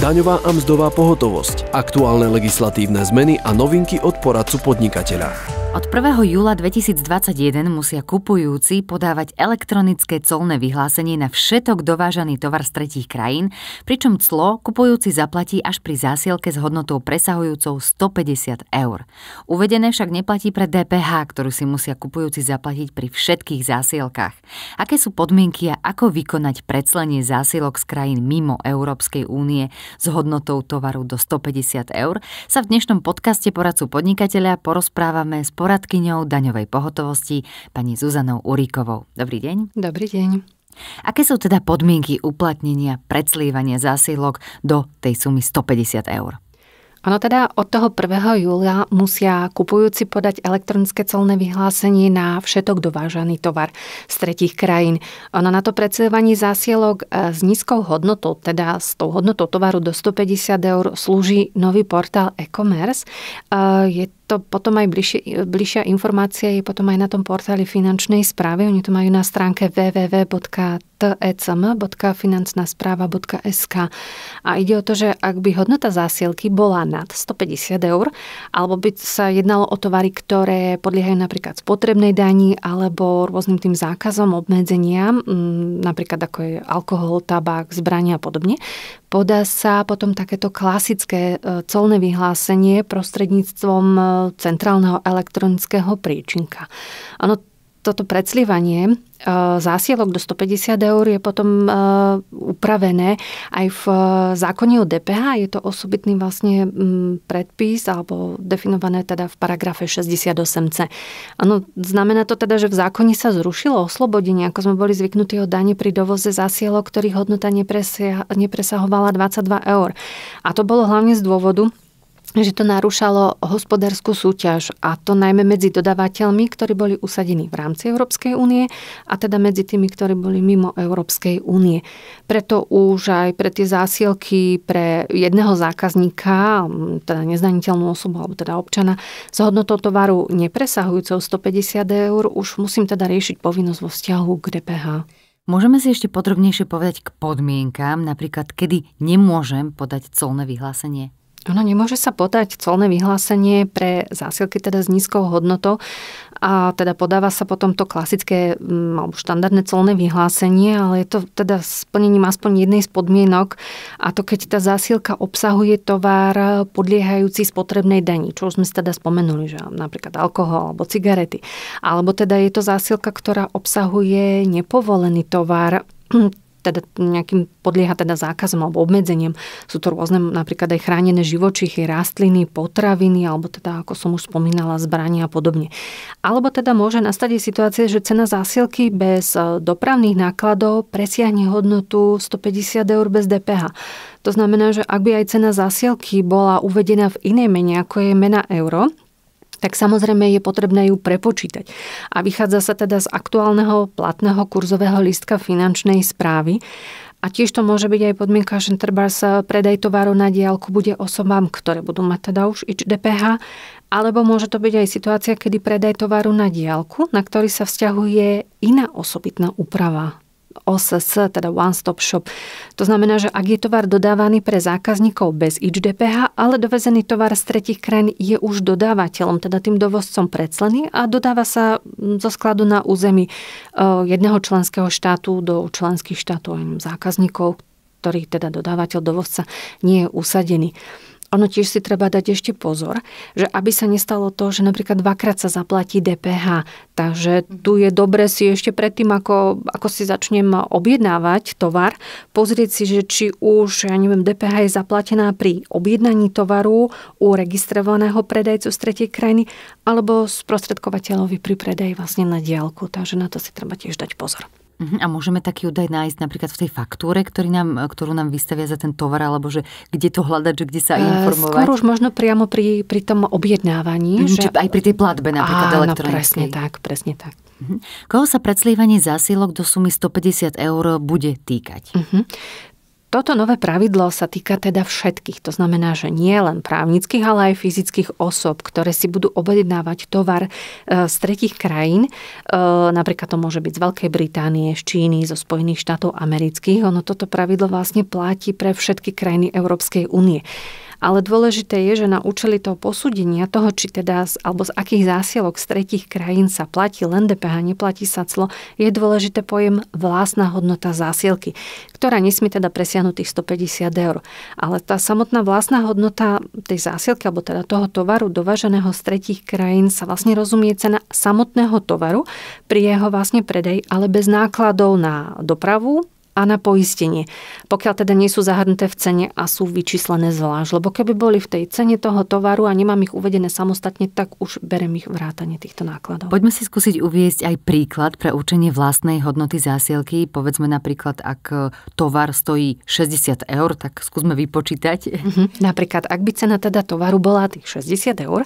daňová a mzdová pohotovosť, aktuálne legislatívne zmeny a novinky od poradcu podnikateľa. Od 1. júla 2021 musia kupujúci podávať elektronické colné vyhlásenie na všetok dovážaný tovar z tretích krajín, pričom clo kupujúci zaplatí až pri zásielke s hodnotou presahujúcou 150 eur. Uvedené však neplatí pre DPH, ktorú si musia kupujúci zaplatiť pri všetkých zásielkách. Aké sú podmienky a ako vykonať predslenie zásielok z krajín mimo Európskej únie s hodnotou tovaru do 150 eur, sa v dnešnom podcaste poradcu podnikateľa porozprávame s poradkyňou daňovej pohotovosti pani Zuzanou Uríkovou. Dobrý deň. Dobrý deň. Aké sú teda podmienky uplatnenia predslívania zásilok do tej sumy 150 eur? Ono teda od toho 1. júla musia kupujúci podať elektronické colné vyhlásenie na všetok dovážaný tovar z tretich krajín. Ono na to predsedovanie zásielok e, s nízkou hodnotou, teda s tou hodnotou tovaru do 150 eur slúži nový portál e-commerce. E, je to potom aj bližšie, bližšia informácia je potom aj na tom portáli finančnej správy. Oni to majú na stránke www.tecm.financnaspráva.sk a ide o to, že ak by hodnota zásielky bola nad 150 eur, alebo by sa jednalo o tovary, ktoré podliehajú napríklad spotrebnej dani alebo rôznym tým zákazom, obmedzeniam, napríklad ako je alkohol, tabak, zbrania a podobne. Podá sa potom takéto klasické e, colné vyhlásenie prostredníctvom e, centrálneho elektronického príčinka. Ono toto predslievanie e, zásielok do 150 eur je potom e, upravené aj v e, zákone o DPH. Je to osobitný vlastne predpis alebo definované teda v paragrafe 68c. Ano, znamená to teda, že v zákone sa zrušilo oslobodenie, ako sme boli zvyknutí od dane pri dovoze zásielok, ktorých hodnota nepresahovala 22 eur. A to bolo hlavne z dôvodu, že to narúšalo hospodárskú súťaž a to najmä medzi dodávateľmi, ktorí boli usadení v rámci Európskej únie a teda medzi tými, ktorí boli mimo Európskej únie. Preto už aj pre tie zásielky pre jedného zákazníka, teda nezdaniteľnú osobu alebo teda občana, s hodnotou tovaru nepresahujúcou 150 eur už musím teda riešiť povinnosť vo vzťahu k DPH. Môžeme si ešte podrobnejšie povedať k podmienkám, napríklad kedy nemôžem podať colné vyhlásenie? Ono nemôže sa podať colné vyhlásenie pre zásilky teda s nízkou hodnotou a teda podáva sa potom to klasické mm, alebo štandardné colné vyhlásenie, ale je to teda splnením aspoň jednej z podmienok a to keď tá zásilka obsahuje tovar podliehajúci spotrebnej dani, čo už sme si teda spomenuli, že napríklad alkohol alebo cigarety. Alebo teda je to zásilka, ktorá obsahuje nepovolený tovar, teda nejakým podlieha teda zákazom alebo obmedzeniem. Sú to rôzne napríklad aj chránené živočichy, rastliny, potraviny alebo teda, ako som už spomínala, zbrania a podobne. Alebo teda môže nastať situácia, že cena zásielky bez e, dopravných nákladov presiahne hodnotu 150 eur bez DPH. To znamená, že ak by aj cena zásielky bola uvedená v inej mene, ako je mena euro, tak samozrejme je potrebné ju prepočítať. A vychádza sa teda z aktuálneho platného kurzového listka finančnej správy. A tiež to môže byť aj podmienka, že trebárs eh, predaj tovaru na diálku bude osobám, ktoré budú mať teda už ič DPH, alebo môže to byť aj situácia, kedy predaj tovaru na diálku, na ktorý sa vzťahuje iná osobitná úprava OSS, teda One Stop Shop. To znamená, že ak je tovar dodávaný pre zákazníkov bez IČ DPH, ale dovezený tovar z tretich krajín je už dodávateľom, teda tým dovozcom preclený a dodáva sa zo skladu na území e, jedného členského štátu do členských štátov zákazníkov, ktorých teda dodávateľ dovozca nie je usadený ono tiež si treba dať ešte pozor, že aby sa nestalo to, že napríklad dvakrát sa zaplatí DPH. Takže mhm. tu je dobre si ešte predtým, ako, ako si začnem objednávať tovar, pozrieť si, že či už, ja neviem, DPH je zaplatená pri objednaní tovaru u registrovaného predajcu z tretej krajiny alebo sprostredkovateľovi pri predaji vlastne na diálku. Takže na to si treba tiež dať pozor. Mhm, a môžeme taký údaj nájsť napríklad v tej faktúre, ktorý nám, ktorú nám vystavia za ten tovar, alebo že kde to hľadať, že kde sa e, informovať? Skôr už možno priamo pri, pri tom objednávaní. Mm, že... aj pri tej platbe napríklad Áno, elektronickej. presne tak, presne tak. Mhm. Koho sa predslievanie zásilok do sumy 150 eur bude týkať? Uh-huh. Toto nové pravidlo sa týka teda všetkých, to znamená, že nie len právnických, ale aj fyzických osob, ktoré si budú objednávať tovar e, z tretich krajín. E, napríklad to môže byť z Veľkej Británie, z Číny, zo Spojených štátov amerických. Ono toto pravidlo vlastne platí pre všetky krajiny Európskej únie ale dôležité je, že na účely toho posúdenia toho, či teda z, alebo z akých zásielok z tretich krajín sa platí len DPH, neplatí sa clo, je dôležité pojem vlastná hodnota zásielky, ktorá nesmie teda presiahnuť tých 150 eur. Ale tá samotná vlastná hodnota tej zásielky alebo teda toho tovaru dováženého z tretich krajín sa vlastne rozumie cena samotného tovaru pri jeho vlastne predaj, ale bez nákladov na dopravu, a na poistenie, pokiaľ teda nie sú zahrnuté v cene a sú vyčíslené zvlášť. Lebo keby boli v tej cene toho tovaru a nemám ich uvedené samostatne, tak už berem ich vrátanie týchto nákladov. Poďme si skúsiť uviezť aj príklad pre určenie vlastnej hodnoty zásielky. Povedzme napríklad, ak tovar stojí 60 eur, tak skúsme vypočítať. Mhm. Napríklad, ak by cena teda tovaru bola tých 60 eur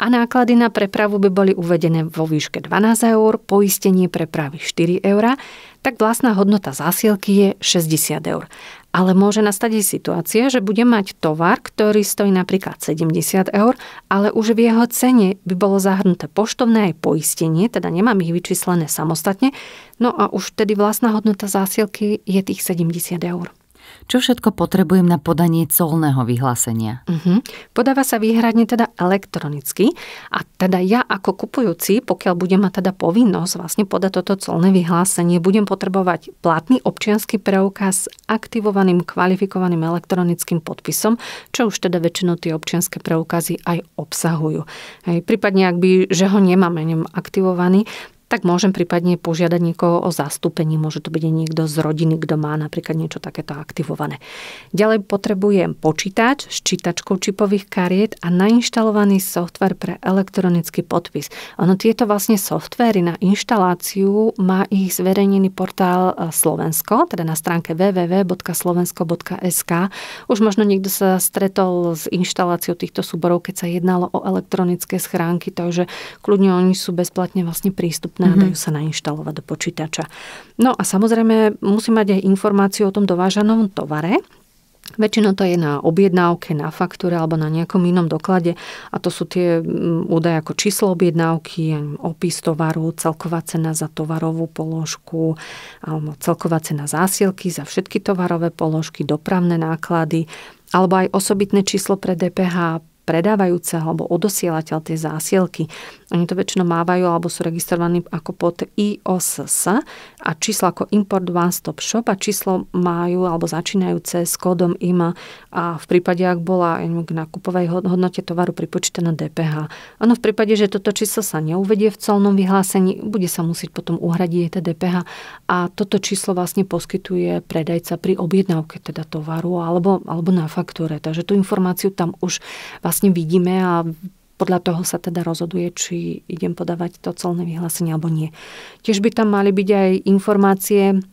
a náklady na prepravu by boli uvedené vo výške 12 eur, poistenie prepravy 4 eur, tak vlastná hodnota zásielky je 60 eur. Ale môže nastať aj situácia, že bude mať tovar, ktorý stojí napríklad 70 eur, ale už v jeho cene by bolo zahrnuté poštovné aj poistenie, teda nemám ich vyčíslené samostatne, no a už tedy vlastná hodnota zásielky je tých 70 eur. Čo všetko potrebujem na podanie colného vyhlásenia? Uh-huh. Podáva sa výhradne teda elektronicky a teda ja ako kupujúci, pokiaľ budem mať teda povinnosť vlastne podať toto colné vyhlásenie, budem potrebovať platný občianský preukaz s aktivovaným kvalifikovaným elektronickým podpisom, čo už teda väčšinou tie občianské preukazy aj obsahujú. Hej, prípadne, ak by, že ho nemáme aktivovaný, tak môžem prípadne požiadať niekoho o zastúpenie. Môže to byť niekto z rodiny, kto má napríklad niečo takéto aktivované. Ďalej potrebujem počítač s čítačkou čipových kariet a nainštalovaný softver pre elektronický podpis. Ono tieto vlastne softvery na inštaláciu má ich zverejnený portál e, Slovensko, teda na stránke www.slovensko.sk. Už možno niekto sa stretol s inštaláciou týchto súborov, keď sa jednalo o elektronické schránky, takže kľudne oni sú bezplatne vlastne prístupné dostupné, mm-hmm. dajú sa nainštalovať do počítača. No a samozrejme musí mať aj informáciu o tom dovážanom tovare, Väčšinou to je na objednávke, na faktúre alebo na nejakom inom doklade a to sú tie údaje ako číslo objednávky, opis tovaru, celková cena za tovarovú položku alebo celková cena zásielky za všetky tovarové položky, dopravné náklady alebo aj osobitné číslo pre DPH, predávajúce alebo odosielateľ tej zásielky. Oni to väčšinou mávajú alebo sú registrovaní ako pod IOSS a číslo ako Import One Stop Shop a číslo majú alebo začínajúce s kódom IMA a v prípade, ak bola k nákupovej hodnote tovaru pripočítaná DPH. Áno, v prípade, že toto číslo sa neuvedie v celnom vyhlásení, bude sa musieť potom uhradiť tá DPH a toto číslo vlastne poskytuje predajca pri objednávke teda tovaru alebo, alebo na faktúre. Takže tú informáciu tam už vás vlastne vidíme a podľa toho sa teda rozhoduje, či idem podávať to celné vyhlásenie alebo nie. Tiež by tam mali byť aj informácie,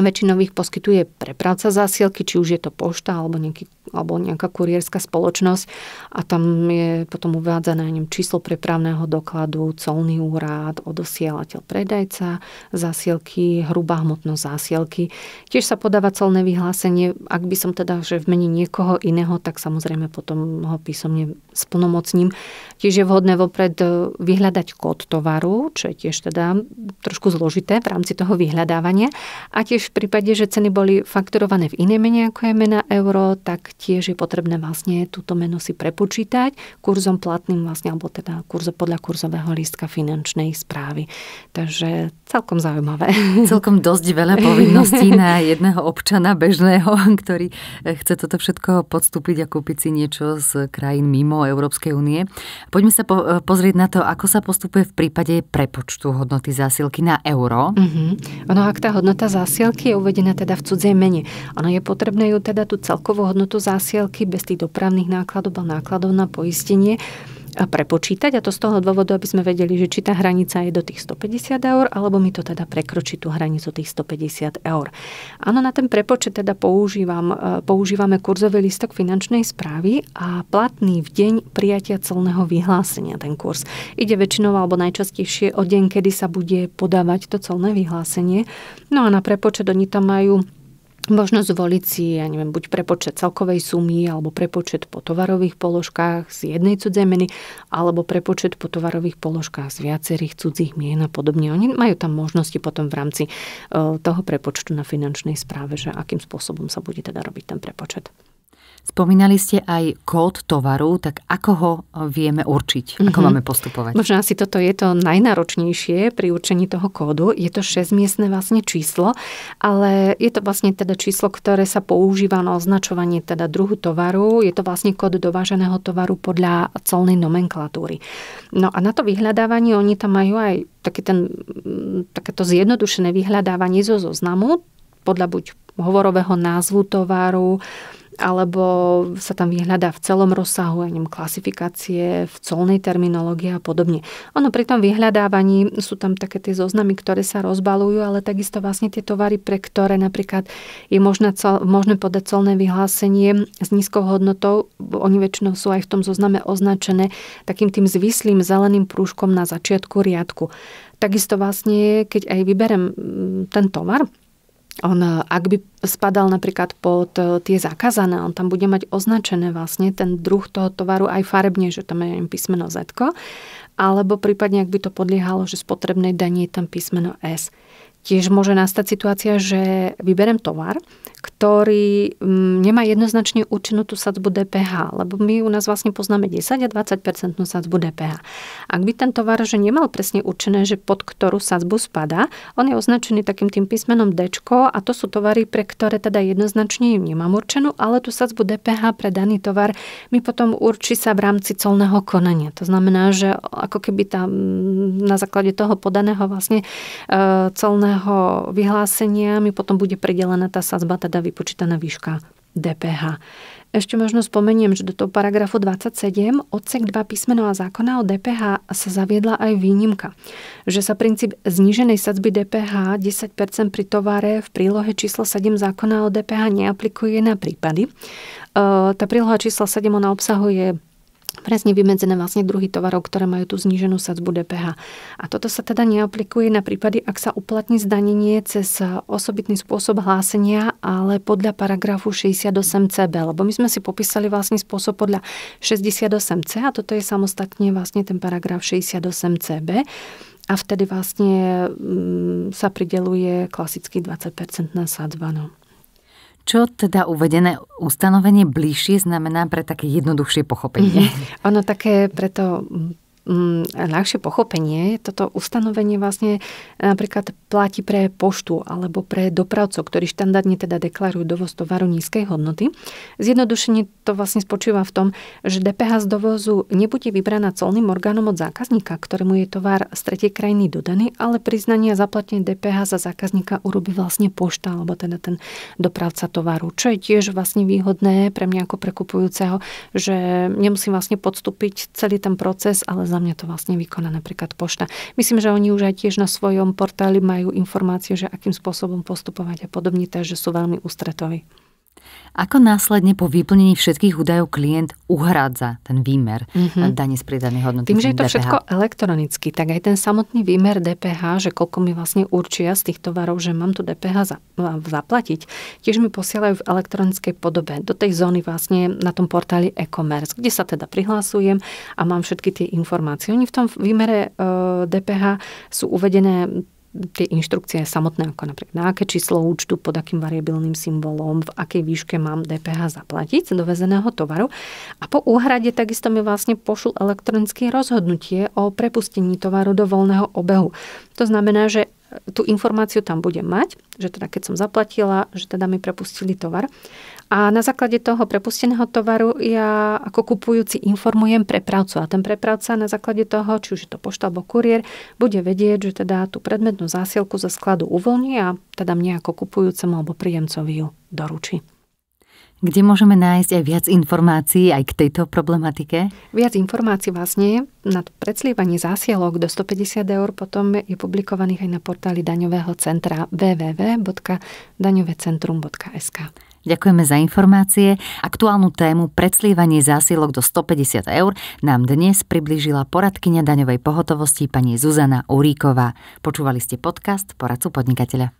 väčšinových ich poskytuje prepravca zásielky, či už je to pošta alebo nejaký alebo nejaká kurierská spoločnosť a tam je potom uvádzané ním číslo prepravného dokladu, colný úrad, odosielateľ predajca, zásielky, hrubá hmotnosť zásielky. Tiež sa podáva colné vyhlásenie, ak by som teda, že v mene niekoho iného, tak samozrejme potom ho písomne splnomocním. Tiež je vhodné vopred e, vyhľadať kód tovaru, čo je tiež teda trošku zložité v rámci toho vyhľadávania. A tiež v prípade, že ceny boli fakturované v iné mene ako je mena euro, tak tiež je potrebné vlastne túto menu si prepočítať kurzom platným vlastne, alebo teda kurzo, podľa kurzového lístka finančnej správy. Takže celkom zaujímavé. Celkom dosť veľa povinností na jedného občana bežného, ktorý eh, chce toto všetko podstúpiť a kúpiť si niečo z krajín mimo Európskej únie. Poďme sa po- eh, pozrieť na to, ako sa postupuje v prípade prepočtu hodnoty zásilky na euro. Mm-hmm. Ono, ak tá hodnota zásielky je uvedená teda v cudzej mene, ono je potrebné ju teda tú celkovú hodnotu zásielky bez tých dopravných nákladov a nákladov na poistenie a prepočítať a to z toho dôvodu, aby sme vedeli, že či tá hranica je do tých 150 eur, alebo mi to teda prekročí tú hranicu tých 150 eur. Áno, na ten prepočet teda používam, e, používame kurzový listok finančnej správy a platný v deň prijatia celného vyhlásenia ten kurz. Ide väčšinou alebo najčastejšie o deň, kedy sa bude podávať to celné vyhlásenie. No a na prepočet oni tam majú možno zvoliť si, ja neviem, buď prepočet celkovej sumy, alebo prepočet po tovarových položkách z jednej cudzej meny, alebo prepočet po tovarových položkách z viacerých cudzích mien a podobne. Oni majú tam možnosti potom v rámci eh, toho prepočtu na finančnej správe, že akým spôsobom sa bude teda robiť ten prepočet. Spomínali ste aj kód tovaru, tak ako ho vieme určiť? Ako mm-hmm. máme postupovať? Možno asi toto je to najnáročnejšie pri určení toho kódu. Je to 6-miestne vlastne číslo, ale je to vlastne teda číslo, ktoré sa používa na označovanie teda druhu tovaru. Je to vlastne kód dováženého tovaru podľa colnej nomenklatúry. No a na to vyhľadávanie oni tam majú aj taký ten, mm, takéto zjednodušené vyhľadávanie zo zoznamu podľa buď hovorového názvu tovaru, alebo sa tam vyhľadá v celom rozsahu, ja neviem, klasifikácie, v colnej terminológie a podobne. Ono pri tom vyhľadávaní sú tam také tie zoznamy, ktoré sa rozbalujú, ale takisto vlastne tie tovary, pre ktoré napríklad je možné, cel, možné podať colné vyhlásenie s nízkou hodnotou, oni väčšinou sú aj v tom zozname označené takým tým zvislým zeleným prúžkom na začiatku riadku. Takisto vlastne, keď aj vyberem mm, ten tovar, on, eh, ak by spadal napríklad pod eh, tie zakázané, on tam bude mať označené vlastne ten druh toho tovaru aj farebne, že tam je písmeno Z, alebo prípadne, ak by to podliehalo, že spotrebnej danie je tam písmeno S. Tiež môže nastať situácia, že vyberem tovar, ktorý mm, nemá jednoznačne určenú tú sadzbu DPH, lebo my u nás vlastne poznáme 10 a 20 sadzbu DPH. Ak by ten tovar že nemal presne určené, že pod ktorú sadzbu spada, on je označený takým tým písmenom D a to sú tovary, pre ktoré teda jednoznačne im nemám určenú, ale tú sadzbu DPH pre daný tovar mi potom určí sa v rámci colného konania. To znamená, že ako keby tam mm, na základe toho podaného vlastne e, colného daňového vyhlásenia mi potom bude pridelená tá sazba, teda vypočítaná výška DPH. Ešte možno spomeniem, že do toho paragrafu 27 odsek 2 písmeno a zákona o DPH sa zaviedla aj výnimka, že sa princíp zníženej sadzby DPH 10% pri tovare v prílohe číslo 7 zákona o DPH neaplikuje na prípady. Ehm, tá príloha číslo 7 ona obsahuje presne vymedzené vlastne druhy tovarov, ktoré majú tú zníženú sadzbu DPH. A toto sa teda neaplikuje na prípady, ak sa uplatní zdanenie cez osobitný spôsob hlásenia, ale podľa paragrafu 68 CB, lebo my sme si popísali vlastne spôsob podľa 68 C a toto je samostatne vlastne ten paragraf 68 CB a vtedy vlastne mm, sa prideluje klasicky 20% na sadzba. No čo teda uvedené ustanovenie bližšie znamená pre také jednoduchšie pochopenie? Mm-hmm. Ono také preto mm, mm, ľahšie pochopenie. Toto ustanovenie vlastne napríklad platí pre poštu alebo pre dopravcov, ktorí štandardne teda deklarujú dovoz tovaru nízkej hodnoty. Zjednodušenie to vlastne spočíva v tom, že DPH z dovozu nebude vybraná colným orgánom od zákazníka, ktorému je tovar z tretej krajiny dodaný, ale priznanie a zaplatenie DPH za zákazníka urobí vlastne pošta alebo teda ten dopravca tovaru, čo je tiež vlastne výhodné pre mňa ako prekupujúceho, že nemusím vlastne podstúpiť celý ten proces, ale za mňa to vlastne vykoná napríklad pošta. Myslím, že oni už aj tiež na svojom portáli majú majú informácie, že akým spôsobom postupovať a podobne, takže sú veľmi ústretoví. Ako následne po vyplnení všetkých údajov klient uhrádza ten výmer mm-hmm. dane z pridanej hodnoty? Tým, že je to DPH. všetko elektronicky, tak aj ten samotný výmer DPH, že koľko mi vlastne určia z tých tovarov, že mám tu DPH za, eh, zaplatiť, tiež mi posielajú v elektronickej podobe do tej zóny vlastne na tom portáli e-commerce, kde sa teda prihlásujem a mám všetky tie informácie. Oni v tom výmere eh, DPH sú uvedené tie inštrukcie samotné, ako napríklad na aké číslo účtu, pod akým variabilným symbolom, v akej výške mám DPH zaplatiť z dovezeného tovaru. A po úhrade takisto mi vlastne pošul elektronické rozhodnutie o prepustení tovaru do voľného obehu. To znamená, že e, tú informáciu tam budem mať, že teda keď som zaplatila, že teda mi prepustili tovar. A na základe toho prepusteného tovaru ja ako kupujúci informujem prepravcu a ten prepravca na základe toho, či už je to pošta alebo kuriér, bude vedieť, že teda tú predmetnú zásielku zo skladu uvoľní a teda mne ako kupujúcemu alebo príjemcovi ju doručí. Kde môžeme nájsť aj viac informácií aj k tejto problematike? Viac informácií vlastne na to zásielok do 150 eur potom je publikovaných aj na portáli daňového centra www.daňovecentrum.sk. Ďakujeme za informácie. Aktuálnu tému predslívanie zásilok do 150 eur nám dnes priblížila poradkyňa daňovej pohotovosti pani Zuzana Uríková. Počúvali ste podcast Poradcu podnikateľa.